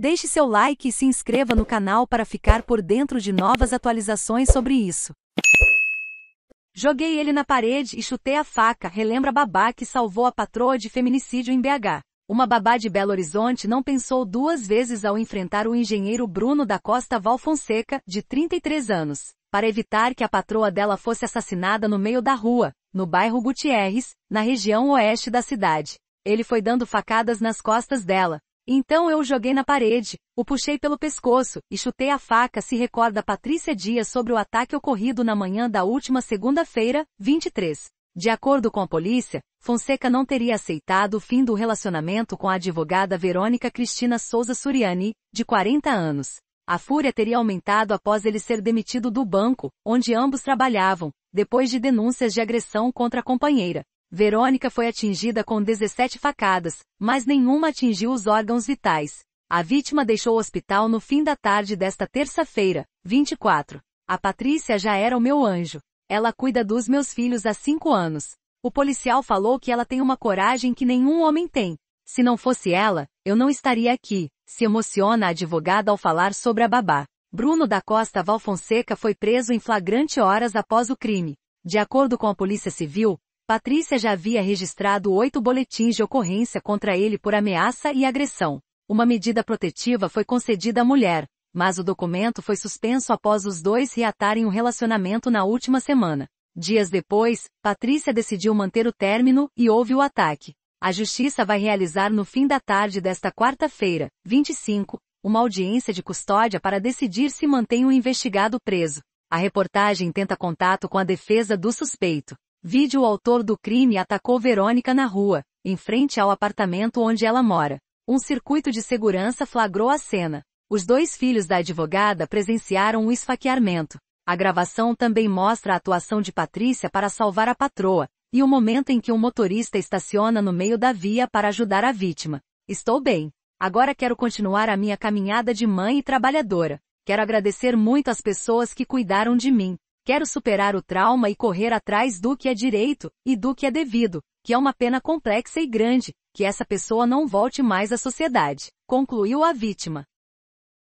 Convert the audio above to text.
Deixe seu like e se inscreva no canal para ficar por dentro de novas atualizações sobre isso. Joguei ele na parede e chutei a faca, relembra a babá que salvou a patroa de feminicídio em BH. Uma babá de Belo Horizonte não pensou duas vezes ao enfrentar o engenheiro Bruno da Costa Valfonseca, de 33 anos, para evitar que a patroa dela fosse assassinada no meio da rua, no bairro Gutierrez, na região oeste da cidade. Ele foi dando facadas nas costas dela, então eu o joguei na parede, o puxei pelo pescoço e chutei a faca, se recorda Patrícia Dias sobre o ataque ocorrido na manhã da última segunda-feira, 23. De acordo com a polícia, Fonseca não teria aceitado o fim do relacionamento com a advogada Verônica Cristina Souza Suriani, de 40 anos. A fúria teria aumentado após ele ser demitido do banco, onde ambos trabalhavam, depois de denúncias de agressão contra a companheira, Verônica foi atingida com 17 facadas, mas nenhuma atingiu os órgãos vitais. A vítima deixou o hospital no fim da tarde desta terça-feira, 24. A Patrícia já era o meu anjo. Ela cuida dos meus filhos há cinco anos. O policial falou que ela tem uma coragem que nenhum homem tem. Se não fosse ela, eu não estaria aqui, se emociona a advogada ao falar sobre a babá. Bruno da Costa Valfonseca foi preso em flagrante horas após o crime. De acordo com a Polícia Civil, Patrícia já havia registrado oito boletins de ocorrência contra ele por ameaça e agressão. Uma medida protetiva foi concedida à mulher, mas o documento foi suspenso após os dois reatarem um relacionamento na última semana. Dias depois, Patrícia decidiu manter o término e houve o ataque. A justiça vai realizar no fim da tarde desta quarta-feira, 25, uma audiência de custódia para decidir se mantém o investigado preso. A reportagem tenta contato com a defesa do suspeito. Vídeo autor do crime atacou Verônica na rua, em frente ao apartamento onde ela mora. Um circuito de segurança flagrou a cena. Os dois filhos da advogada presenciaram o esfaqueamento. A gravação também mostra a atuação de Patrícia para salvar a patroa, e o momento em que um motorista estaciona no meio da via para ajudar a vítima. Estou bem. Agora quero continuar a minha caminhada de mãe e trabalhadora. Quero agradecer muito às pessoas que cuidaram de mim. Quero superar o trauma e correr atrás do que é direito e do que é devido, que é uma pena complexa e grande, que essa pessoa não volte mais à sociedade, concluiu a vítima.